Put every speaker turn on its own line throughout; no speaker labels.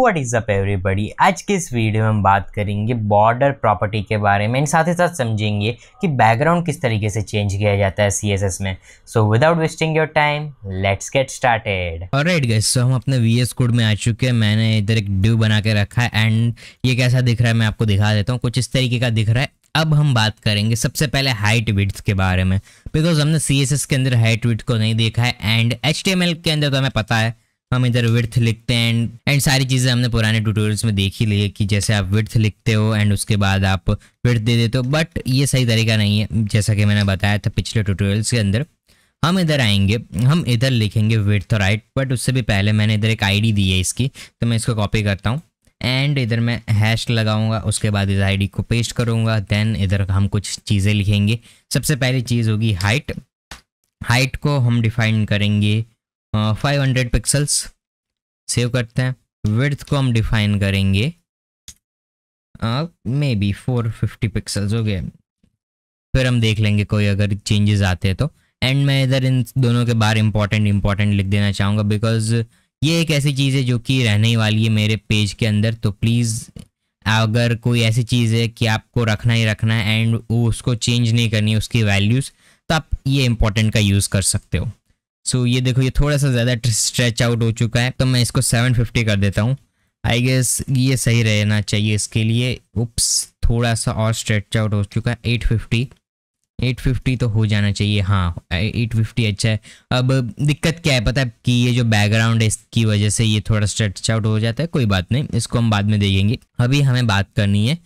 What is up everybody आज के इस वीडियो में हम बात करेंगे बॉर्डर प्रॉपर्टी के बारे में एंड साथ ही साथ समझेंगे कि बैकग्राउंड किस तरीके से चेंज किया जाता है सी में so without wasting your time let's get started right guys so हम अपने एस कोड में आ चुके हैं मैंने इधर एक ड्यू बना के रखा है एंड ये कैसा दिख रहा है मैं आपको दिखा देता हूँ कुछ इस तरीके का दिख रहा है अब हम बात करेंगे सबसे पहले हाइट विड्थ के बारे में बिकॉज हमने सी के अंदर हाइट विड्थ को नहीं देखा है एंड एच के अंदर तो हमें पता है हम इधर विर्थ लिखते हैं एंड एंड सारी चीज़ें हमने पुराने ट्यूटोरियल्स में देखी ली है कि जैसे आप विर्थ लिखते हो एंड उसके बाद आप विर्थ दे देते हो बट ये सही तरीका नहीं है जैसा कि मैंने बताया था पिछले ट्यूटोरियल्स के अंदर हम इधर आएंगे हम इधर लिखेंगे विर्थ और राइट बट उससे भी पहले मैंने इधर एक आई दी है इसकी तो मैं इसको कॉपी करता हूँ एंड इधर मैं हैश लगाऊंगा उसके बाद इस आईडी को पेस्ट करूंगा देन इधर हम कुछ चीज़ें लिखेंगे सबसे पहली चीज़ होगी हाइट हाइट को हम डिफाइन करेंगे फाइव हंड्रेड पिक्सल्स सेव करते हैं विड्थ को हम डिफाइन करेंगे maybe four fifty pixels हो गए फिर हम देख लेंगे कोई अगर चेंजेस आते हैं तो एंड मैं इधर इन दोनों के बारे इंपॉर्टेंट इम्पॉर्टेंट लिख देना चाहूँगा बिकॉज ये एक ऐसी चीज़ है जो कि रहने ही वाली है मेरे पेज के अंदर तो प्लीज़ अगर कोई ऐसी चीज़ है कि आपको रखना ही रखना है एंड उसको चेंज नहीं करनी उसकी वैल्यूज़ तो आप ये इम्पोर्टेंट का यूज़ कर सकते हो सो ये देखो ये थोड़ा सा ज़्यादा स्ट्रेच आउट हो चुका है तो मैं इसको 750 कर देता हूँ आई गेस ये सही रहना चाहिए इसके लिए उप्स थोड़ा सा और स्ट्रेच आउट हो चुका है 850 850 तो हो जाना चाहिए हाँ 850 अच्छा है अब दिक्कत क्या है पता है कि ये जो बैकग्राउंड है इसकी वजह से ये थोड़ा स्ट्रेच आउट हो जाता है कोई बात नहीं इसको हम बाद में देखेंगे अभी हमें बात करनी है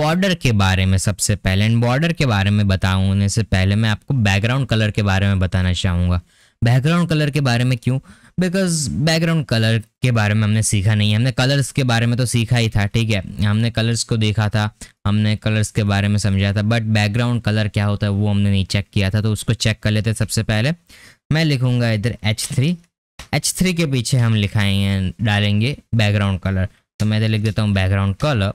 बॉर्डर के बारे में सबसे पहले एंड बॉर्डर के बारे में बताऊँ से पहले मैं आपको बैकग्राउंड कलर के बारे में बताना चाहूँगा बैकग्राउंड कलर के बारे में क्यों बिकॉज बैकग्राउंड कलर के बारे में हमने सीखा नहीं है हमने कलर्स के बारे में तो सीखा ही था ठीक है हमने कलर्स को देखा था हमने कलर्स के बारे में समझा था बट बैकग्राउंड कलर क्या होता है वो हमने नहीं चेक किया था तो उसको चेक कर लेते सबसे पहले मैं लिखूँगा इधर एच थ्री एच थ्री के पीछे हम लिखाएंगे डालेंगे बैकग्राउंड कलर तो मैं इधर लिख देता हूँ बैकग्राउंड कलर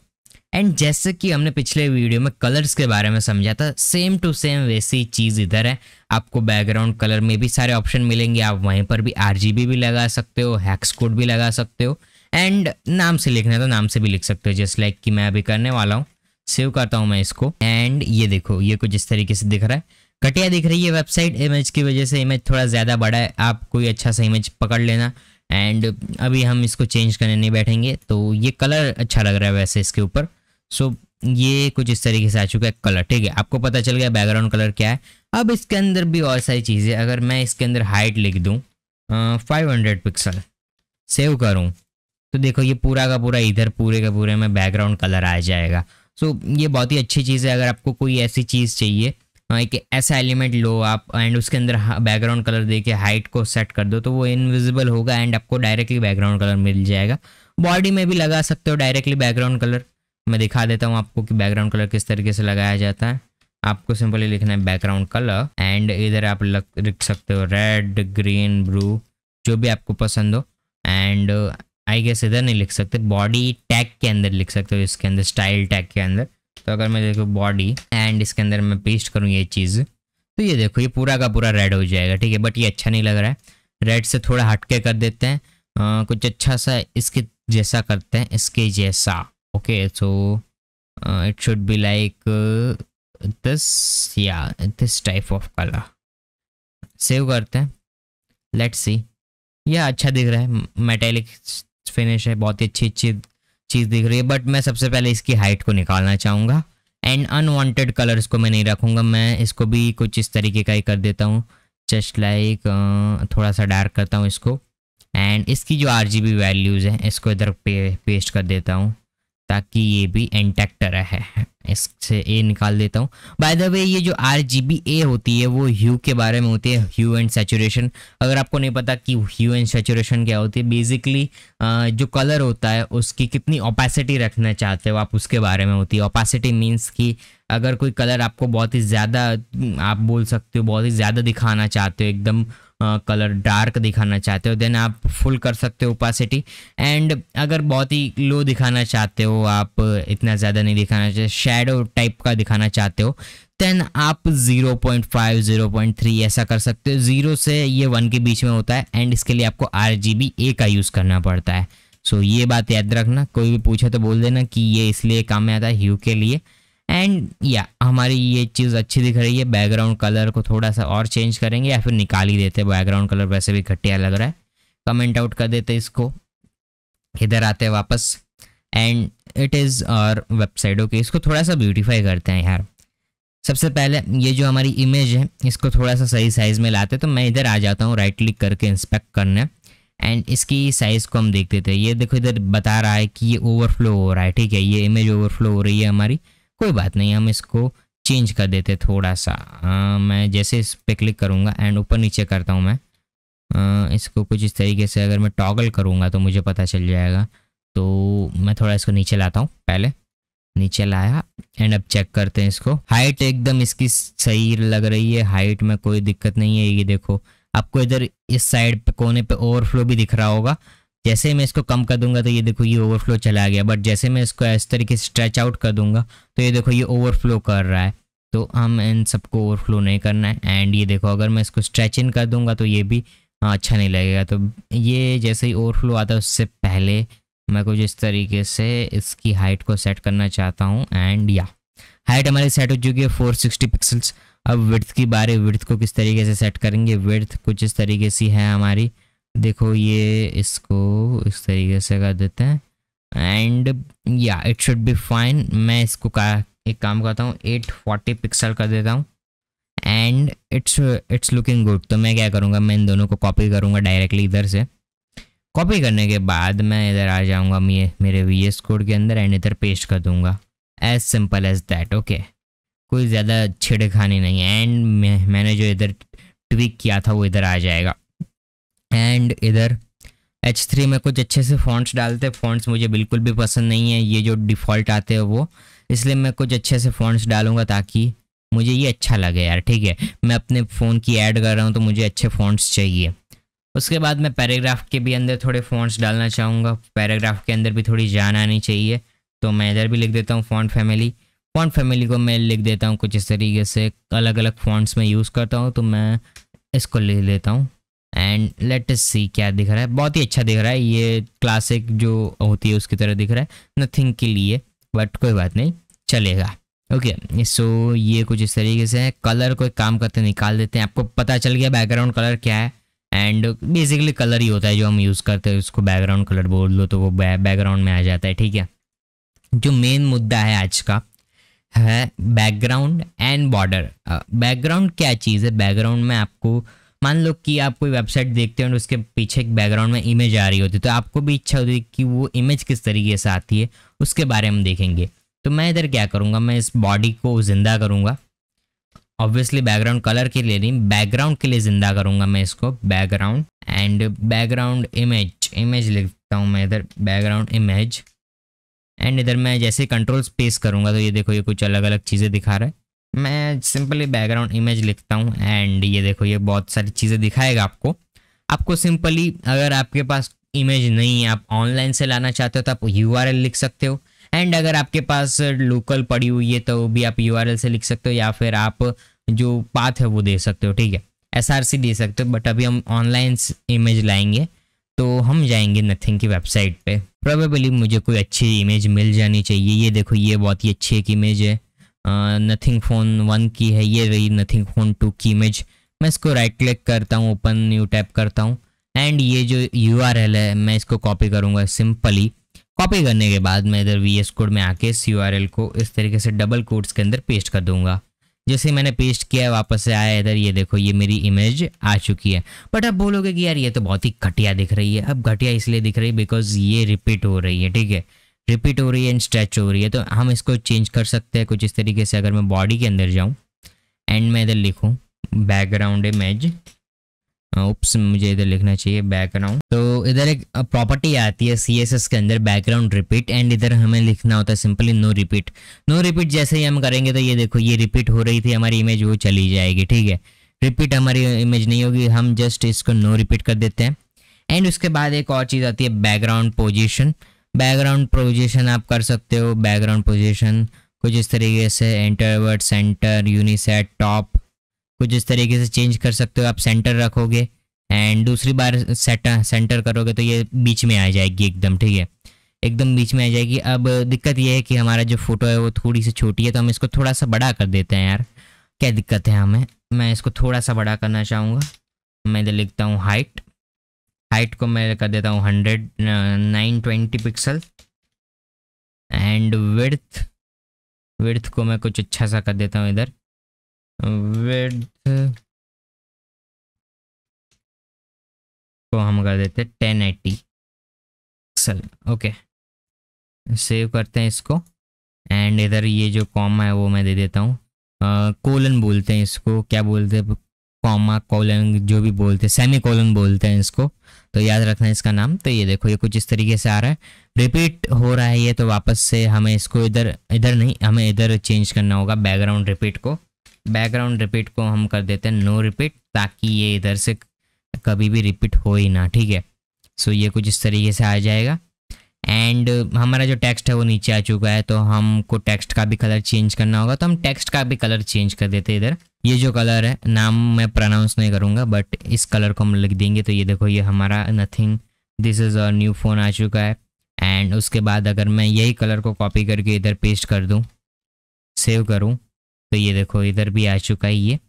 एंड जैसे कि हमने पिछले वीडियो में कलर्स के बारे में समझा था सेम टू सेम वैसी चीज़ इधर है आपको बैकग्राउंड कलर में भी सारे ऑप्शन मिलेंगे आप वहीं पर भी आर भी लगा सकते हो हैक्स कोड भी लगा सकते हो एंड नाम से लिखना है तो नाम से भी लिख सकते हो जस्ट लाइक कि मैं अभी करने वाला हूँ सेव करता हूँ मैं इसको एंड ये देखो ये कुछ इस तरीके से दिख रहा है घटिया दिख रही है वेबसाइट इमेज की वजह से इमेज थोड़ा ज़्यादा बड़ा है आप कोई अच्छा सा इमेज पकड़ लेना एंड अभी हम इसको चेंज करने नहीं बैठेंगे तो ये कलर अच्छा लग रहा है वैसे इसके ऊपर सो ये कुछ इस तरीके से आ चुका है कलर ठीक है आपको पता चल गया बैकग्राउंड कलर क्या है अब इसके अंदर भी और सारी चीज़ें अगर मैं इसके अंदर हाइट लिख दूँ फाइव हंड्रेड पिक्सल सेव करूँ तो देखो ये पूरा का पूरा इधर पूरे का पूरे में बैकग्राउंड कलर आ जाएगा सो so, ये बहुत ही अच्छी चीज़ है अगर आपको कोई ऐसी चीज़ चाहिए एक ऐसा एलिमेंट लो आप एंड उसके अंदर बैकग्राउंड कलर दे के हाइट को सेट कर दो तो वो इनविजिबल होगा एंड आपको डायरेक्टली बैकग्राउंड कलर मिल जाएगा बॉडी में भी लगा सकते हो डायरेक्टली बैकग्राउंड कलर मैं दिखा देता हूँ आपको कि बैकग्राउंड कलर किस तरीके से लगाया जाता है आपको सिंपली लिखना है बैकग्राउंड कलर एंड इधर आप लग लिख सकते हो रेड ग्रीन ब्लू जो भी आपको पसंद हो एंड आई गेस इधर नहीं लिख सकते बॉडी टैग के अंदर लिख सकते हो इसके अंदर स्टाइल टैग के अंदर तो अगर मैं देखो बॉडी एंड इसके अंदर मैं पेस्ट करूँ ये चीज़ तो ये देखो ये पूरा का पूरा रेड हो जाएगा ठीक है बट ये अच्छा नहीं लग रहा है रेड से थोड़ा हटके कर देते हैं आ, कुछ अच्छा सा इसके जैसा करते हैं इसके जैसा okay so uh, it should be like uh, this yeah this type of color save करते हैं लेट्स सी यह अच्छा दिख रहा है मेटेलिक फिनिश है बहुत ही अच्छी अच्छी चीज़ दिख रही है बट मैं सबसे पहले इसकी हाइट को निकालना चाहूँगा एंड अनवांटेड कलर्स को मैं नहीं रखूँगा मैं इसको भी कुछ इस तरीके का ही कर देता हूँ जस्ट लाइक थोड़ा सा डार्क करता हूँ इसको एंड इसकी जो आर वैल्यूज़ हैं इसको इधर पे पेस्ट कर देता हूँ ताकि ये भी इंटैक्ट रहे इससे ए निकाल देता हूँ बाय द वे ये जो आर जी बी ए होती है वो ह्यू के बारे में होती है ह्यू एंड सेचुरेशन अगर आपको नहीं पता कि ह्यू एंड सेचुरेशन क्या होती है बेसिकली जो कलर होता है उसकी कितनी ओपेसिटी रखना चाहते हो आप उसके बारे में होती है ओपेसिटी मीन्स कि अगर कोई कलर आपको बहुत ही ज़्यादा आप बोल सकते हो बहुत ही ज़्यादा दिखाना चाहते हो एकदम कलर डार्क दिखाना चाहते हो देन आप फुल कर सकते हो ओपेसिटी एंड अगर बहुत ही लो दिखाना चाहते हो आप इतना ज़्यादा नहीं दिखाना चाहते शेडो टाइप का दिखाना चाहते हो देन आप 0.5 0.3 ऐसा कर सकते हो ज़ीरो से ये वन के बीच में होता है एंड इसके लिए आपको आर ए का यूज़ करना पड़ता है सो so, ये बात याद रखना कोई भी पूछे तो बोल देना कि ये इसलिए काम में आता है ह्यू के लिए एंड या yeah, हमारी ये चीज़ अच्छी दिख रही है बैकग्राउंड कलर को थोड़ा सा और चेंज करेंगे या फिर निकाल ही देते बैकग्राउंड कलर वैसे भी घटिया लग रहा है कमेंट आउट कर देते इसको इधर आते वापस एंड इट इज़ और वेबसाइट ओके इसको थोड़ा सा ब्यूटीफाई करते हैं यार सबसे पहले ये जो हमारी इमेज है इसको थोड़ा सा सही साइज़ में लाते तो मैं इधर आ जाता हूँ राइट क्लिक करके इंस्पेक्ट करने एंड इसकी साइज़ को हम देख देते हैं ये देखो इधर बता रहा है कि ये ओवरफ्लो हो रहा है ठीक है ये इमेज ओवरफ्लो हो रही है हमारी कोई बात नहीं हम इसको चेंज कर देते थोड़ा सा आ, मैं जैसे इस पर क्लिक करूँगा एंड ऊपर नीचे करता हूँ मैं आ, इसको कुछ इस तरीके से अगर मैं टॉगल करूँगा तो मुझे पता चल जाएगा तो मैं थोड़ा इसको नीचे लाता हूँ पहले नीचे लाया एंड अब चेक करते हैं इसको हाइट एकदम इसकी सही लग रही है हाइट में कोई दिक्कत नहीं है ये देखो आपको इधर इस साइड पे कोने पे ओवरफ्लो भी दिख रहा होगा जैसे मैं इसको कम कर दूंगा तो ये देखो ये ओवरफ्लो चला गया बट जैसे मैं इसको इस तरीके से स्ट्रेच आउट कर दूंगा तो ये देखो ये ओवरफ्लो कर रहा है तो हम इन सबको ओवरफ्लो नहीं करना है एंड ये देखो अगर मैं इसको स्ट्रेच इन कर दूंगा तो ये भी हाँ, अच्छा नहीं लगेगा तो ये जैसे ही ओवरफ्लो आता है उससे पहले मैं कुछ इस तरीके से इसकी हाइट को सेट करना चाहता हूँ एंड या हाइट हमारी सेट हो चुकी है फोर सिक्सटी पिक्सल्स अब विर्थ की बारे विर्थ को किस तरीके से सेट करेंगे विर्थ कुछ इस तरीके से है हमारी देखो ये इसको इस तरीके से कर देते हैं एंड या इट शुड बी फाइन मैं इसको का एक काम करता हूँ एट फोर्टी पिक्सल कर देता हूँ and it's it's looking good तो मैं क्या करूँगा मैं इन दोनों को कॉपी करूँगा डायरेक्टली इधर से कॉपी करने के बाद मैं इधर आ जाऊँगा मेरे वी एस कोड के अंदर एंड इधर पेस्ट कर दूंगा as simple as that okay कोई ज़्यादा छिड़खानी नहीं है एंड मैं, मैंने जो इधर ट्विक किया था वो इधर आ जाएगा एंड इधर एच थ्री में कुछ अच्छे से फॉन्ट्स डालते फॉन्ट्स मुझे बिल्कुल भी पसंद नहीं है ये जो डिफ़ॉल्ट आते हैं वो इसलिए मैं कुछ अच्छे से फॉन्ट्स डालूँगा ताकि मुझे ये अच्छा लगे यार ठीक है मैं अपने फ़ोन की ऐड कर रहा हूँ तो मुझे अच्छे फॉन्ट्स चाहिए उसके बाद मैं पैराग्राफ के भी अंदर थोड़े फ़ॉन्ट्स डालना चाहूँगा पैराग्राफ के अंदर भी थोड़ी जान आनी चाहिए तो मैं इधर भी लिख देता हूँ फ़ॉन्ट फैमिली फ़ॉन्ट फैमिली को मैं लिख देता हूँ कुछ इस तरीके से अलग अलग फ़ॉन्ट्स में यूज़ करता हूँ तो मैं इसको ले लेता हूँ एंड लेट इस सी क्या दिख रहा है बहुत ही अच्छा दिख रहा है ये क्लासिक जो होती है उसकी तरह दिख रहा है नथिंग के लिए बट कोई बात नहीं चलेगा ओके okay, सो so ये कुछ इस तरीके से है कलर को एक काम करते निकाल देते हैं आपको पता चल गया बैकग्राउंड कलर क्या है एंड बेसिकली कलर ही होता है जो हम यूज़ करते हैं उसको बैकग्राउंड कलर बोल लो तो वो बैकग्राउंड में आ जाता है ठीक है जो मेन मुद्दा है आज का है बैकग्राउंड एंड बॉर्डर बैकग्राउंड क्या चीज़ है बैकग्राउंड में आपको मान लो कि आप कोई वेबसाइट देखते हैं और उसके पीछे एक बैकग्राउंड में इमेज आ रही होती है तो आपको भी इच्छा होती है कि वो इमेज किस तरीके से आती है उसके बारे में देखेंगे तो मैं इधर क्या करूँगा मैं इस बॉडी को ज़िंदा करूँगा ऑब्वियसली बैकग्राउंड कलर के लिए नहीं बैकग्राउंड के लिए ज़िंदा करूंगा मैं इसको background and background image image लिखता हूँ मैं इधर बैकग्राउंड इमेज एंड इधर मैं जैसे कंट्रोल स्पेस करूंगा तो ये देखो ये कुछ अलग अलग चीज़ें दिखा रहा है मैं सिंपली बैकग्राउंड इमेज लिखता हूँ एंड ये देखो ये बहुत सारी चीज़ें दिखाएगा आपको आपको सिंपली अगर आपके पास इमेज नहीं है आप ऑनलाइन से लाना चाहते हो तो आप यू लिख सकते हो एंड अगर आपके पास लोकल पड़ी हुई है तो भी आप यू से लिख सकते हो या फिर आप जो पाथ है वो दे सकते हो ठीक है एस दे सकते हो बट अभी हम ऑनलाइन इमेज लाएंगे तो हम जाएंगे नथिंग की वेबसाइट पे प्रोबेबली मुझे कोई अच्छी इमेज मिल जानी चाहिए ये देखो ये बहुत ही अच्छी एक इमेज है नथिंग फ़ोन वन की है ये रही नथिंग फ़ोन टू की इमेज मैं इसको राइट क्लिक करता हूँ ओपन न्यू टैप करता हूँ एंड ये जो यू है मैं इसको कॉपी करूँगा सिंपली कॉपी करने के बाद मैं इधर वी एस कोड में आके इस यू को इस तरीके से डबल कोड्स के अंदर पेस्ट कर दूंगा जैसे मैंने पेस्ट किया है वापस से आया इधर ये देखो ये मेरी इमेज आ चुकी है बट आप बोलोगे कि यार ये तो बहुत ही घटिया दिख रही है अब घटिया इसलिए दिख रही है बिकॉज ये रिपीट हो रही है ठीक है रिपीट हो रही है एंड स्ट्रेच हो रही है तो हम इसको चेंज कर सकते हैं कुछ इस तरीके से अगर मैं बॉडी के अंदर जाऊँ एंड मैं इधर लिखूँ बैकग्राउंड इमेज ओप्स मुझे इधर लिखना चाहिए बैकग्राउंड तो इधर एक प्रॉपर्टी आती है सीएसएस के अंदर बैकग्राउंड रिपीट एंड इधर हमें लिखना होता है simply no repeat no repeat जैसे ही हम करेंगे तो ये देखो ये रिपीट हो रही थी हमारी इमेज वो चली जाएगी ठीक है रिपीट हमारी इमेज नहीं होगी हम जस्ट इसको नो रिपीट कर देते हैं एंड उसके बाद एक और चीज़ आती है बैकग्राउंड पोजिशन बैकग्राउंड पोजिशन आप कर सकते हो बैकग्राउंड पोजिशन कुछ इस तरीके से इंटरवर्ड सेंटर यूनिसेट टॉप कुछ इस तरीके से चेंज कर सकते हो आप सेंटर रखोगे एंड दूसरी बार सेट सेंटर करोगे तो ये बीच में आ जाएगी एकदम ठीक है एकदम बीच में आ जाएगी अब दिक्कत ये है कि हमारा जो फोटो है वो थोड़ी सी छोटी है तो हम इसको थोड़ा सा बड़ा कर देते हैं यार क्या दिक्कत है हमें मैं इसको थोड़ा सा बड़ा करना चाहूँगा मैं इधर लिखता हूँ हाइट हाइट को मैं कर देता हूँ hundred nine twenty pixel and width width को मैं कुछ अच्छा सा कर देता हूँ इधर विर्थ तो हम कर देते हैं ten eighty pixel okay save करते हैं इसको एंड इधर ये जो कॉमा है वो मैं दे देता हूँ कोलन बोलते हैं इसको क्या बोलते हैं कॉमा कोलन जो भी बोलते हैं सेमी कोलन बोलते हैं इसको तो याद रखना है इसका नाम तो ये देखो ये कुछ इस तरीके से आ रहा है रिपीट हो रहा है ये तो वापस से हमें इसको इधर इधर नहीं हमें इधर चेंज करना होगा बैकग्राउंड रिपीट को बैकग्राउंड रिपीट को हम कर देते हैं नो रिपीट ताकि ये इधर से कभी भी रिपीट हो ही ना ठीक है सो ये कुछ इस तरीके से आ जाएगा एंड हमारा जो टेक्स्ट है वो नीचे आ चुका है तो हमको टेक्स्ट का भी कलर चेंज करना होगा तो हम टेक्स्ट का भी कलर चेंज कर देते इधर ये जो कलर है नाम मैं प्रोनाउंस नहीं करूँगा बट इस कलर को हम लिख देंगे तो ये देखो ये हमारा nothing this is a new phone आ चुका है एंड उसके बाद अगर मैं यही कलर को कॉपी करके इधर पेस्ट कर दूँ सेव करूँ तो ये देखो इधर भी आ चुका है ये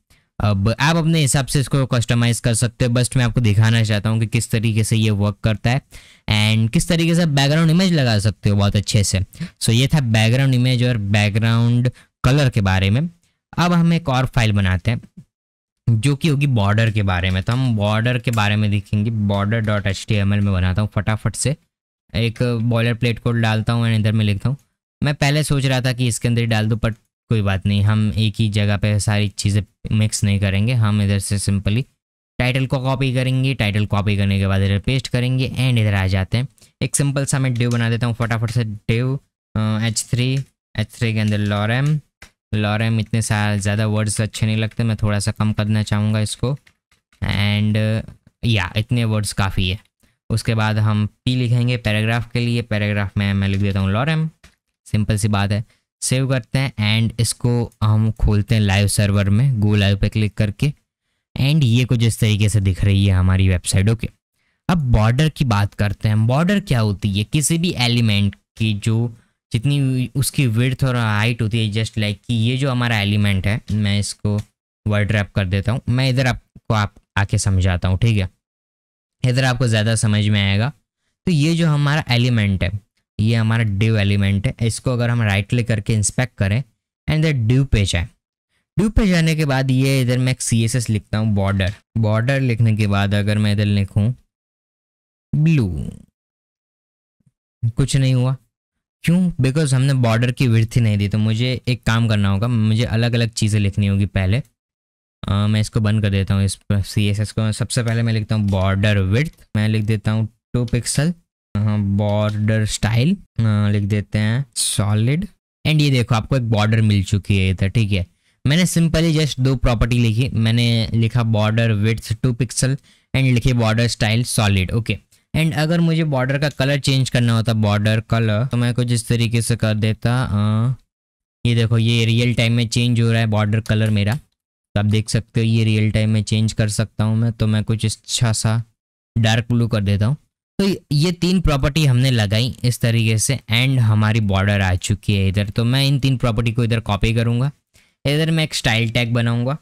अब आप अपने हिसाब से इसको कस्टमाइज कर सकते हो बस मैं आपको दिखाना चाहता हूँ कि किस तरीके से ये वर्क करता है एंड किस तरीके से बैकग्राउंड इमेज लगा सकते हो बहुत अच्छे से सो so, ये था बैकग्राउंड इमेज और बैकग्राउंड कलर के बारे में अब हम एक और फाइल बनाते हैं जो कि होगी बॉर्डर के बारे में तो हम बॉर्डर के बारे में देखेंगे border dot H T M L में बनाता हूँ फटाफट से एक बॉयलर प्लेट कोड डालता हूँ एंड इधर में लिखता हूँ मैं पहले सोच रहा था कि इसके अंदर ही डाल दूँ बट कोई बात नहीं हम एक ही जगह पे सारी चीज़ें मिक्स नहीं करेंगे हम इधर से सिंपली टाइटल को कॉपी करेंगे टाइटल कॉपी करने के बाद इधर पेस्ट करेंगे एंड इधर आ जाते हैं एक सिंपल सा मैं डिव बना देता हूँ फटाफट से div H three H three के अंदर लॉरम लॉरम इतने सारे ज़्यादा वर्ड्स अच्छे नहीं लगते मैं थोड़ा सा कम करना चाहूँगा इसको एंड या इतने वर्ड्स काफ़ी है उसके बाद हम पी लिखेंगे पैराग्राफ के लिए पैराग्राफ में मैं लिख देता हूँ लॉरम सिंपल सी बात है सेव करते हैं एंड इसको हम खोलते हैं लाइव सर्वर में गो लाइव पे क्लिक करके एंड ये कुछ इस तरीके से दिख रही है हमारी वेबसाइट ओके अब बॉर्डर की बात करते हैं बॉर्डर क्या होती है किसी भी एलिमेंट की जो जितनी उसकी विर्थ और हाइट होती है जस्ट लाइक कि ये जो हमारा एलिमेंट है मैं इसको वर्ड रैप कर देता हूँ मैं इधर आपको आप आके समझाता हूँ ठीक है इधर आपको ज़्यादा समझ में आएगा तो ये जो हमारा एलिमेंट है ये हमारा ड्यू एलिमेंट है इसको अगर हम राइट क्लिक करके इंस्पेक्ट करें एंड द ड्यू पेज है ड्यू पे जाने के बाद ये इधर मैं सी एस एस लिखता हूँ बॉर्डर बॉर्डर लिखने के बाद अगर मैं इधर लिखूँ ब्लू कुछ नहीं हुआ क्यों बिकॉज हमने बॉर्डर की वृथ ही नहीं दी तो मुझे एक काम करना होगा मुझे अलग अलग चीज़ें लिखनी होगी पहले आ, मैं इसको बंद कर देता हूँ इस सी एस एस को सबसे पहले मैं लिखता हूँ बॉर्डर विर्थ मैं लिख देता हूँ टू पिक्सल बॉर्डर हाँ, स्टाइल हाँ, लिख देते हैं सॉलिड एंड ये देखो आपको एक बॉर्डर मिल चुकी है इधर ठीक है मैंने सिंपली जस्ट दो प्रॉपर्टी लिखी मैंने लिखा border with two pixel and लिखे border style solid okay and अगर मुझे बॉर्डर का कलर चेंज करना होता बॉर्डर कलर तो मैं कुछ इस तरीके से कर देता आ, ये देखो ये रियल टाइम में चेंज हो रहा है बॉर्डर कलर मेरा तो आप देख सकते हो ये रियल टाइम में चेंज कर सकता हूँ मैं तो मैं कुछ अच्छा सा डार्क ब्लू कर देता हूँ तो ये तीन प्रॉपर्टी हमने लगाई इस तरीके से एंड हमारी बॉर्डर आ चुकी है इधर तो मैं इन तीन प्रॉपर्टी को इधर कॉपी करूंगा इधर मैं एक स्टाइल टैग बनाऊंगा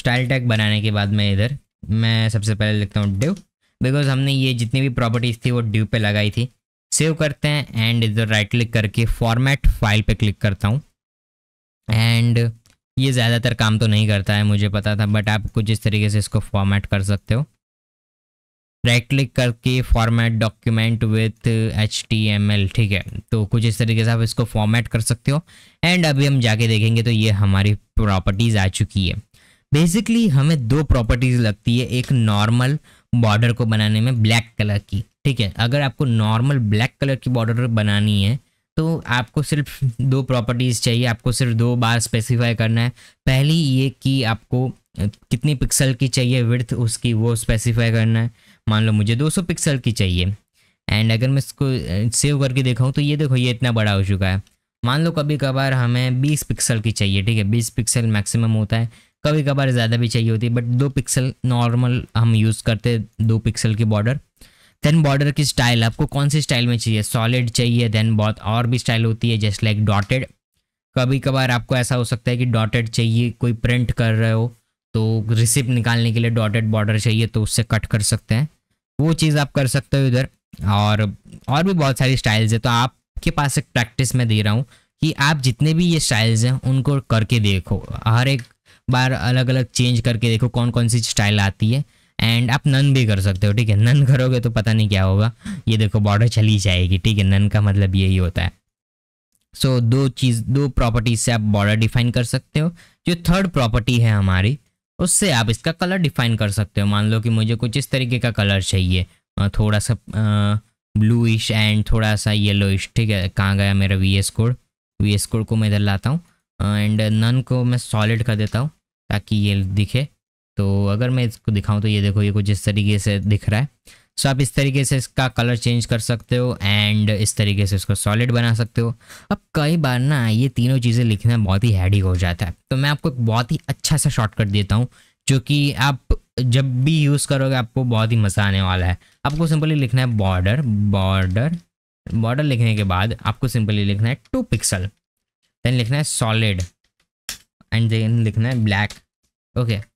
स्टाइल टैग बनाने के बाद मैं इधर मैं सबसे पहले लिखता हूँ ड्यू बिकॉज हमने ये जितनी भी प्रॉपर्टीज़ थी वो डिव पे लगाई थी सेव करते हैं एंड इधर राइट क्लिक करके फॉर्मेट फाइल पे क्लिक करता हूँ एंड ये ज़्यादातर काम तो नहीं करता है मुझे पता था बट आप कुछ इस तरीके से इसको फॉर्मेट कर सकते हो राइट क्लिक करके फॉर्मेट डॉक्यूमेंट विथ एच ठीक है तो कुछ इस तरीके से आप इसको फॉर्मेट कर सकते हो एंड अभी हम जाके देखेंगे तो ये हमारी प्रॉपर्टीज़ आ चुकी है बेसिकली हमें दो प्रॉपर्टीज़ लगती है एक नॉर्मल बॉर्डर को बनाने में ब्लैक कलर की ठीक है अगर आपको नॉर्मल ब्लैक कलर की बॉर्डर बनानी है तो आपको सिर्फ दो प्रॉपर्टीज़ चाहिए आपको सिर्फ दो बार स्पेसिफाई करना है पहली ये कि आपको कितनी पिक्सल की चाहिए विर्थ उसकी वो स्पेसिफाई करना है मान लो मुझे 200 पिक्सल की चाहिए एंड अगर मैं इसको सेव uh, करके देखाऊँ तो ये देखो ये इतना बड़ा हो चुका है मान लो कभी कभार हमें 20 पिक्सल की चाहिए ठीक है 20 पिक्सल मैक्सिमम होता है कभी कभार ज़्यादा भी चाहिए होती है बट दो पिक्सल नॉर्मल हम यूज़ करते दो पिक्सल की बॉर्डर देन बॉर्डर की स्टाइल आपको कौन सी स्टाइल में चाहिए सॉलिड चाहिए देन बहुत और भी स्टाइल होती है जस्ट लाइक डॉटेड कभी कभार आपको ऐसा हो सकता है कि डॉटेड चाहिए कोई प्रिंट कर रहे हो तो रिसिप्ट निकालने के लिए डॉटेड बॉर्डर चाहिए तो उससे कट कर सकते हैं वो चीज़ आप कर सकते हो इधर और और भी बहुत सारी स्टाइल्स है तो आपके पास एक प्रैक्टिस मैं दे रहा हूँ कि आप जितने भी ये स्टाइल्स हैं उनको करके देखो हर एक बार अलग अलग चेंज करके देखो कौन कौन सी स्टाइल आती है एंड आप नन भी कर सकते हो ठीक है नन करोगे तो पता नहीं क्या होगा ये देखो बॉर्डर चली जाएगी ठीक है नन का मतलब यही होता है सो so, दो चीज़ दो प्रॉपर्टीज से आप बॉर्डर डिफाइन कर सकते हो जो थर्ड प्रॉपर्टी है हमारी उससे आप इसका कलर डिफाइन कर सकते हो मान लो कि मुझे कुछ इस तरीके का कलर चाहिए थोड़ा सा ब्लूइश एंड थोड़ा सा येलोइश ठीक है कहाँ गया मेरा V S code V S code को मैं इधर लाता हूँ एंड नन को मैं सॉलिड कर देता हूँ ताकि ये दिखे तो अगर मैं इसको दिखाऊँ तो ये देखो ये कुछ इस तरीके से दिख रहा है सो आप इस तरीके से इसका कलर चेंज कर सकते हो एंड इस तरीके से इसको सॉलिड बना सकते हो अब कई बार ना ये तीनों चीज़ें लिखना बहुत ही हैडी हो जाता है तो मैं आपको एक बहुत ही अच्छा सा शॉर्टकट देता हूँ जो कि आप जब भी यूज़ करोगे आपको बहुत ही मज़ा आने वाला है आपको सिंपली लिखना है बॉर्डर बॉर्डर बॉर्डर लिखने के बाद आपको सिंपली लिखना है टू पिक्सल देन लिखना है सॉलिड एंड देन लिखना है ब्लैक ओके okay.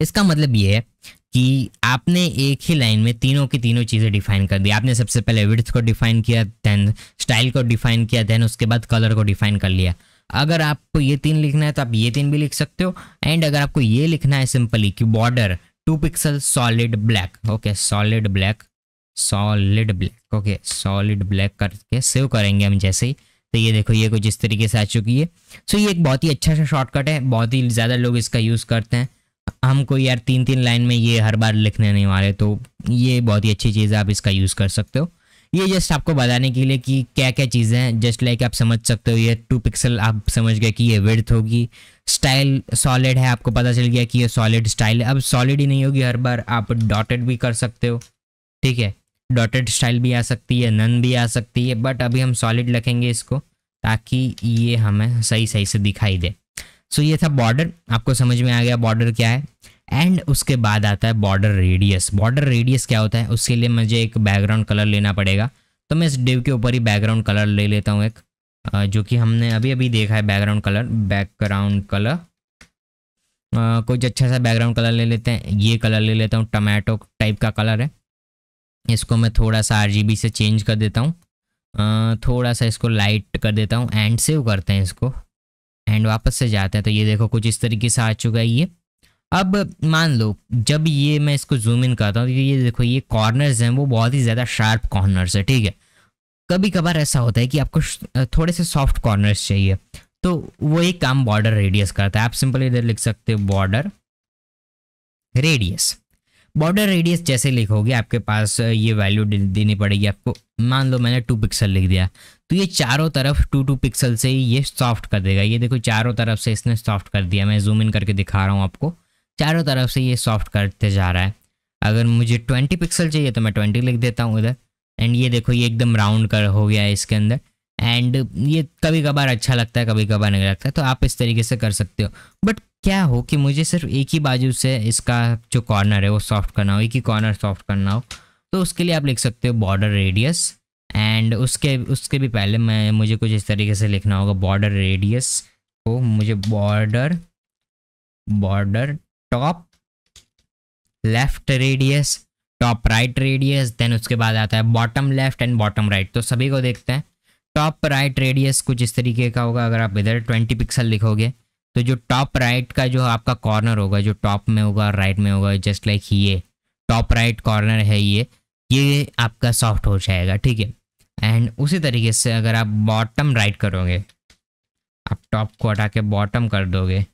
इसका मतलब ये है कि आपने एक ही लाइन में तीनों की तीनों चीज़ें डिफाइन कर दी आपने सबसे पहले विड्थ को डिफाइन किया देन स्टाइल को डिफाइन किया देन उसके बाद कलर को डिफाइन कर लिया अगर आपको ये तीन लिखना है तो आप ये तीन भी लिख सकते हो एंड अगर आपको ये लिखना है सिंपली कि border two pixel solid black okay solid black solid black okay solid black करके सेव करेंगे हम जैसे ही तो ये देखो ये कुछ इस तरीके से आ चुकी है सो so, ये एक बहुत ही अच्छा सा शॉर्टकट है बहुत ही ज़्यादा लोग इसका यूज़ करते हैं हमको यार तीन तीन लाइन में ये हर बार लिखने नहीं वाले तो ये बहुत ही अच्छी चीज़ है आप इसका यूज़ कर सकते हो ये जस्ट आपको बताने के लिए कि क्या क्या चीज़ें हैं जस्ट लाइक आप समझ सकते हो ये टू पिक्सल आप समझ गए कि ये विर्थ होगी स्टाइल सॉलिड है आपको पता चल गया कि ये सॉलिड स्टाइल है अब सॉलिड ही नहीं होगी हर बार आप डॉटेड भी कर सकते हो ठीक है डॉटेड स्टाइल भी आ सकती है नन भी आ सकती है बट अभी हम सॉलिड रखेंगे इसको ताकि ये हमें सही सही से दिखाई दे सो so ये था बॉर्डर आपको समझ में आ गया बॉर्डर क्या है एंड उसके बाद आता है बॉर्डर रेडियस बॉर्डर रेडियस क्या होता है उसके लिए मुझे एक बैकग्राउंड कलर लेना पड़ेगा तो मैं इस डिव के ऊपर ही बैकग्राउंड कलर ले लेता हूँ एक जो कि हमने अभी अभी देखा है बैकग्राउंड कलर बैकग्राउंड कलर कुछ अच्छा सा बैकग्राउंड कलर ले लेते हैं ये कलर ले लेता हूँ टमाटो टाइप का कलर है इसको मैं थोड़ा सा आर से चेंज कर देता हूँ थोड़ा सा इसको लाइट कर देता हूँ एंड सेव करते हैं इसको एंड वापस से जाते हैं तो ये देखो कुछ इस तरीके से आ चुका है ये अब मान लो जब ये मैं इसको जूम इन करता हूँ तो ये देखो ये कॉर्नर्स हैं वो बहुत ही ज़्यादा शार्प कॉर्नर्स है ठीक है कभी कभार ऐसा होता है कि आपको थोड़े से सॉफ्ट कॉर्नर्स चाहिए तो वो एक काम बॉर्डर रेडियस करता है आप सिंपल इधर लिख सकते हो बॉर्डर रेडियस बॉर्डर रेडियस जैसे लिखोगे आपके पास ये वैल्यू देनी पड़ेगी आपको मान लो मैंने टू पिक्सल लिख दिया तो ये चारों तरफ टू टू पिक्सल से ये सॉफ्ट कर देगा ये देखो चारों तरफ से इसने सॉफ्ट कर दिया मैं जूम इन करके दिखा रहा हूँ आपको चारों तरफ से ये सॉफ्ट करते जा रहा है अगर मुझे ट्वेंटी पिक्सल चाहिए तो मैं ट्वेंटी लिख देता हूँ इधर एंड ये देखो ये एकदम राउंड कर हो गया है इसके अंदर एंड ये कभी कभार अच्छा लगता है कभी कभार नहीं लगता है तो आप इस तरीके से कर सकते हो बट क्या हो कि मुझे सिर्फ एक ही बाजू से इसका जो कॉर्नर है वो सॉफ्ट करना हो एक ही कॉर्नर सॉफ्ट करना हो तो उसके लिए आप लिख सकते हो बॉर्डर रेडियस एंड उसके उसके भी पहले मैं मुझे कुछ इस तरीके से लिखना होगा बॉर्डर रेडियस को मुझे border border top left radius top right radius then उसके बाद आता है bottom left and bottom right तो सभी को देखते हैं टॉप राइट रेडियस कुछ इस तरीके का होगा अगर आप इधर ट्वेंटी पिक्सल लिखोगे तो जो टॉप राइट का जो आपका कॉर्नर होगा जो टॉप में होगा राइट में होगा जस्ट लाइक ये टॉप राइट कॉर्नर है ये ये आपका सॉफ्ट हो जाएगा ठीक है एंड उसी तरीके से अगर आप बॉटम राइट करोगे आप टॉप को हटा के बॉटम कर दोगे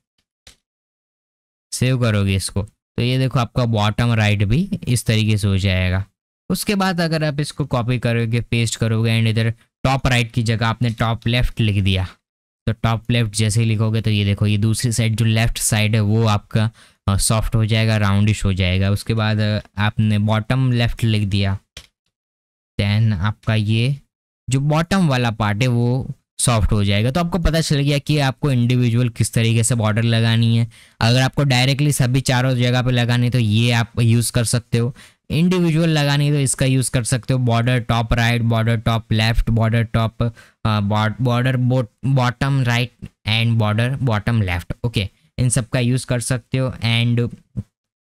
सेव करोगे इसको तो ये देखो आपका बॉटम राइट भी इस तरीके से हो जाएगा उसके बाद अगर आप इसको कॉपी करोगे पेस्ट करोगे एंड इधर टॉप राइट की जगह आपने टॉप लेफ्ट लिख दिया तो टॉप लेफ्ट जैसे ही लिखोगे तो ये देखो ये दूसरी साइड जो लेफ्ट साइड है वो आपका सॉफ्ट हो जाएगा राउंडिश हो जाएगा उसके बाद आपने बॉटम लेफ्ट लिख दिया आपका ये जो बॉटम वाला पार्ट है वो सॉफ्ट हो जाएगा तो आपको पता चल गया कि आपको इंडिविजुअल किस तरीके से बॉर्डर लगानी है अगर आपको डायरेक्टली सभी चारों जगह पे लगानी तो ये आप यूज़ कर सकते हो इंडिविजुअल लगानी तो इसका यूज़ कर सकते हो border top right border top left border top border bottom right and border bottom left okay इन सब का यूज़ कर सकते हो एंड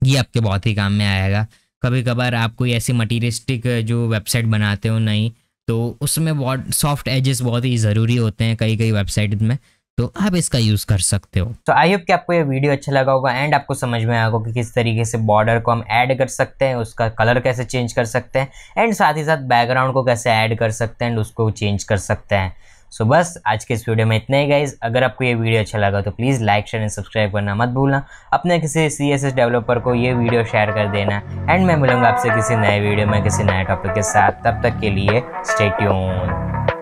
ये आपके बहुत ही काम में आएगा कभी कभार आप कोई ऐसी मटीरियलिस्टिक जो वेबसाइट बनाते हो नहीं तो उसमें बहुत सॉफ्ट एजेस बहुत ही ज़रूरी होते हैं कई कई वेबसाइट में तो आप इसका यूज़ कर सकते हो तो आई होप कि आपको ये वीडियो अच्छा लगा होगा एंड आपको समझ में आएगा कि किस तरीके से बॉर्डर को हम ऐड कर सकते हैं उसका कलर कैसे चेंज कर सकते हैं एंड साथ ही साथ बैकग्राउंड को कैसे ऐड कर सकते हैं एंड उसको चेंज कर सकते हैं सो बस आज के इस वीडियो में इतना ही गाइज अगर आपको ये वीडियो अच्छा लगा तो please like share and subscribe करना मत भूलना अपने किसी सी एस एस डेवलपर को ये वीडियो शेयर कर देना एंड मैं मिलूंगा आपसे किसी नए वीडियो में किसी नए टॉपिक के साथ तब तक के लिए स्टेट्यून